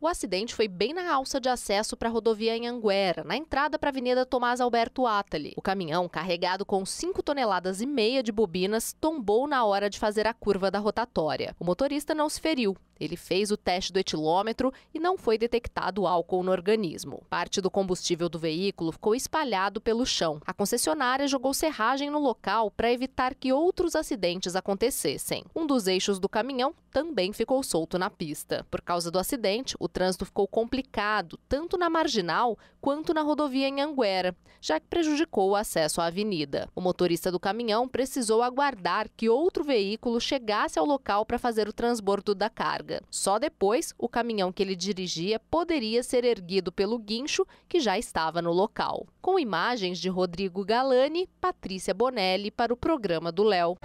O acidente foi bem na alça de acesso para a rodovia em Anguera, na entrada para a Avenida Tomás Alberto Atali. O caminhão, carregado com 5 toneladas e meia de bobinas, tombou na hora de fazer a curva da rotatória. O motorista não se feriu. Ele fez o teste do etilômetro e não foi detectado álcool no organismo. Parte do combustível do veículo ficou espalhado pelo chão. A concessionária jogou serragem no local para evitar que outros acidentes acontecessem. Um dos eixos do caminhão também ficou solto na pista. Por causa do acidente, o o trânsito ficou complicado, tanto na marginal quanto na rodovia em Anguera, já que prejudicou o acesso à avenida. O motorista do caminhão precisou aguardar que outro veículo chegasse ao local para fazer o transbordo da carga. Só depois, o caminhão que ele dirigia poderia ser erguido pelo guincho que já estava no local. Com imagens de Rodrigo Galani, Patrícia Bonelli para o programa do Léo.